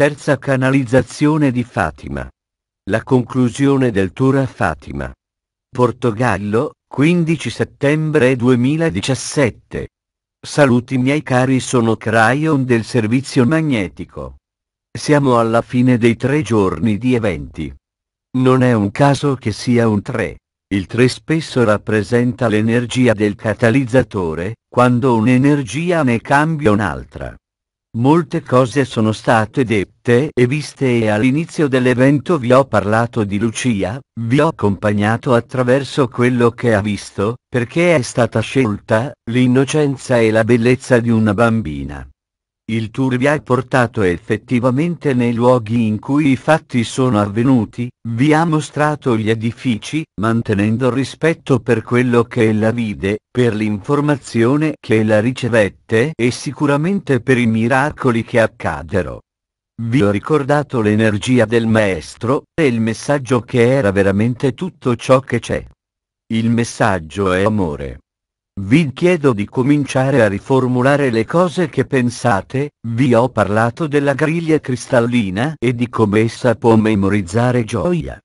Terza canalizzazione di Fatima. La conclusione del tour a Fatima. Portogallo, 15 settembre 2017. Saluti miei cari sono Cryon del servizio magnetico. Siamo alla fine dei tre giorni di eventi. Non è un caso che sia un 3. Il 3 spesso rappresenta l'energia del catalizzatore, quando un'energia ne cambia un'altra. Molte cose sono state dette e viste e all'inizio dell'evento vi ho parlato di Lucia, vi ho accompagnato attraverso quello che ha visto, perché è stata scelta, l'innocenza e la bellezza di una bambina. Il tour vi ha portato effettivamente nei luoghi in cui i fatti sono avvenuti, vi ha mostrato gli edifici, mantenendo rispetto per quello che la vide, per l'informazione che la ricevette e sicuramente per i miracoli che accadero. Vi ho ricordato l'energia del maestro e il messaggio che era veramente tutto ciò che c'è. Il messaggio è amore. Vi chiedo di cominciare a riformulare le cose che pensate, vi ho parlato della griglia cristallina e di come essa può memorizzare gioia.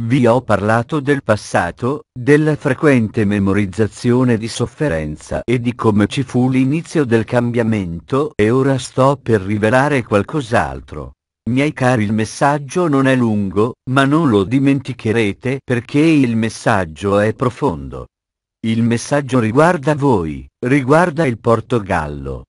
Vi ho parlato del passato, della frequente memorizzazione di sofferenza e di come ci fu l'inizio del cambiamento e ora sto per rivelare qualcos'altro. Miei cari il messaggio non è lungo, ma non lo dimenticherete perché il messaggio è profondo. Il messaggio riguarda voi, riguarda il Portogallo.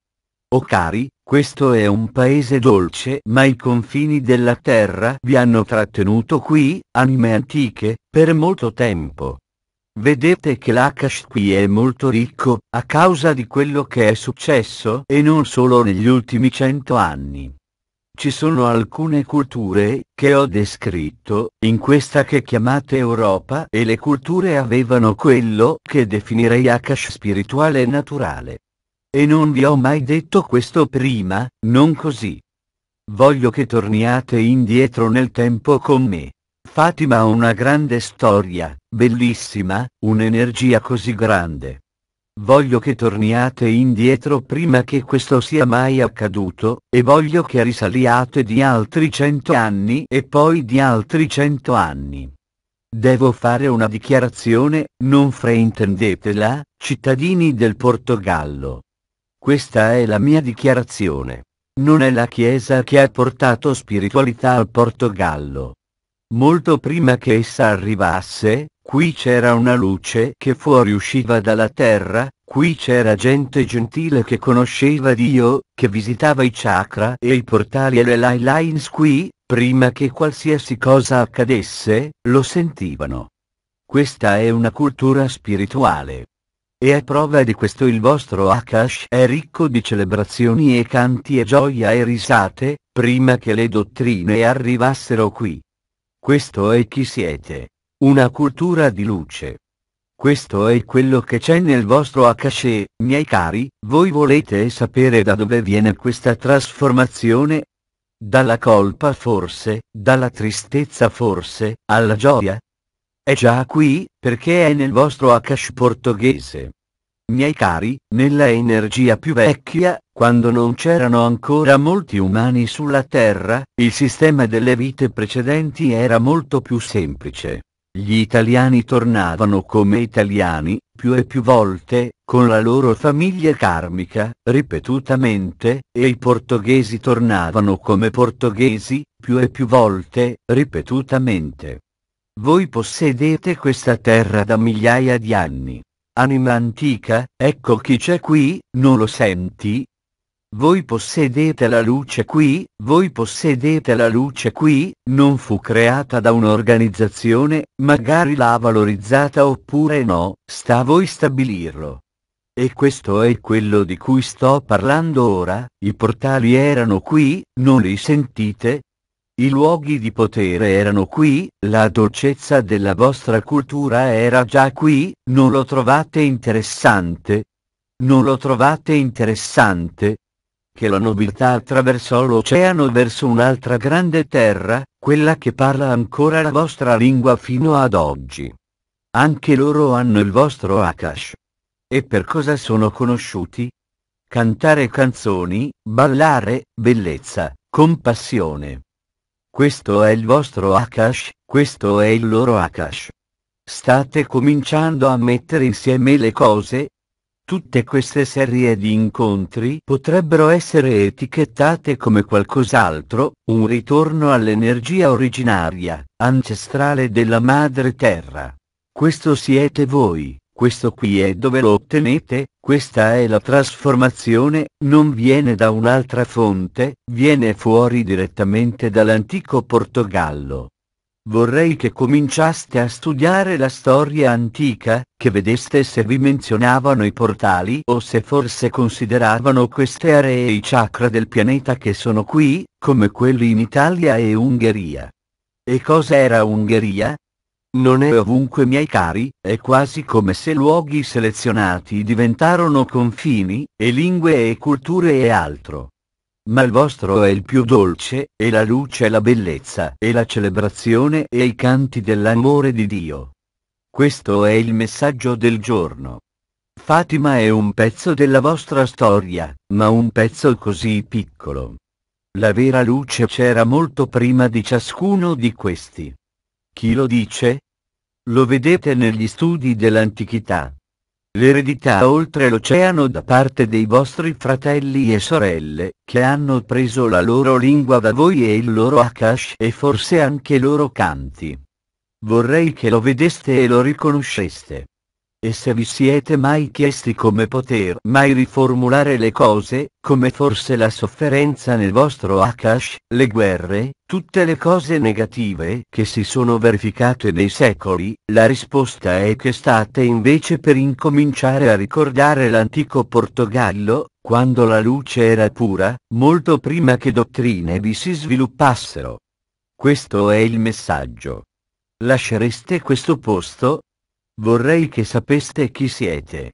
O cari, questo è un paese dolce ma i confini della terra vi hanno trattenuto qui, anime antiche, per molto tempo. Vedete che l'Akash qui è molto ricco, a causa di quello che è successo e non solo negli ultimi cento anni. Ci sono alcune culture, che ho descritto, in questa che chiamate Europa e le culture avevano quello che definirei Akash spirituale e naturale. E non vi ho mai detto questo prima, non così. Voglio che torniate indietro nel tempo con me. Fatima ha una grande storia, bellissima, un'energia così grande. Voglio che torniate indietro prima che questo sia mai accaduto, e voglio che risaliate di altri cento anni e poi di altri cento anni. Devo fare una dichiarazione, non fraintendetela, cittadini del Portogallo. Questa è la mia dichiarazione. Non è la Chiesa che ha portato spiritualità al Portogallo. Molto prima che essa arrivasse, Qui c'era una luce che fuoriusciva dalla terra, qui c'era gente gentile che conosceva Dio, che visitava i chakra e i portali e le lie lines qui, prima che qualsiasi cosa accadesse, lo sentivano. Questa è una cultura spirituale. E a prova di questo il vostro Akash è ricco di celebrazioni e canti e gioia e risate, prima che le dottrine arrivassero qui. Questo è chi siete. Una cultura di luce. Questo è quello che c'è nel vostro Akashe, miei cari, voi volete sapere da dove viene questa trasformazione? Dalla colpa forse, dalla tristezza forse, alla gioia? È già qui, perché è nel vostro Akash portoghese. Miei cari, nella energia più vecchia, quando non c'erano ancora molti umani sulla Terra, il sistema delle vite precedenti era molto più semplice. Gli italiani tornavano come italiani, più e più volte, con la loro famiglia karmica, ripetutamente, e i portoghesi tornavano come portoghesi, più e più volte, ripetutamente. Voi possedete questa terra da migliaia di anni. Anima antica, ecco chi c'è qui, non lo senti, voi possedete la luce qui, voi possedete la luce qui, non fu creata da un'organizzazione, magari l'ha valorizzata oppure no, sta a voi stabilirlo. E questo è quello di cui sto parlando ora, i portali erano qui, non li sentite? I luoghi di potere erano qui, la dolcezza della vostra cultura era già qui, non lo trovate interessante? Non lo trovate interessante? che la nobiltà attraversò l'oceano verso un'altra grande terra, quella che parla ancora la vostra lingua fino ad oggi. Anche loro hanno il vostro Akash. E per cosa sono conosciuti? Cantare canzoni, ballare, bellezza, compassione. Questo è il vostro Akash, questo è il loro Akash. State cominciando a mettere insieme le cose, Tutte queste serie di incontri potrebbero essere etichettate come qualcos'altro, un ritorno all'energia originaria, ancestrale della madre terra. Questo siete voi, questo qui è dove lo ottenete, questa è la trasformazione, non viene da un'altra fonte, viene fuori direttamente dall'antico Portogallo. Vorrei che cominciaste a studiare la storia antica, che vedeste se vi menzionavano i portali o se forse consideravano queste aree e i chakra del pianeta che sono qui, come quelli in Italia e Ungheria. E cosa era Ungheria? Non è ovunque miei cari, è quasi come se luoghi selezionati diventarono confini, e lingue e culture e altro ma il vostro è il più dolce, e la luce è la bellezza e la celebrazione e i canti dell'amore di Dio. Questo è il messaggio del giorno. Fatima è un pezzo della vostra storia, ma un pezzo così piccolo. La vera luce c'era molto prima di ciascuno di questi. Chi lo dice? Lo vedete negli studi dell'antichità l'eredità oltre l'oceano da parte dei vostri fratelli e sorelle, che hanno preso la loro lingua da voi e il loro Akash e forse anche i loro canti. Vorrei che lo vedeste e lo riconosceste. E se vi siete mai chiesti come poter mai riformulare le cose, come forse la sofferenza nel vostro Akash, le guerre, tutte le cose negative che si sono verificate nei secoli, la risposta è che state invece per incominciare a ricordare l'antico Portogallo, quando la luce era pura, molto prima che dottrine vi si sviluppassero. Questo è il messaggio. Lascereste questo posto? Vorrei che sapeste chi siete.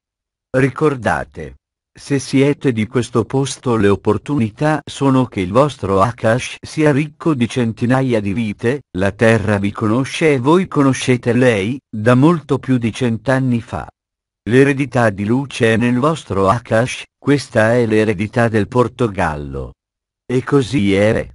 Ricordate. Se siete di questo posto le opportunità sono che il vostro Akash sia ricco di centinaia di vite, la terra vi conosce e voi conoscete lei, da molto più di cent'anni fa. L'eredità di luce è nel vostro Akash, questa è l'eredità del Portogallo. E così è.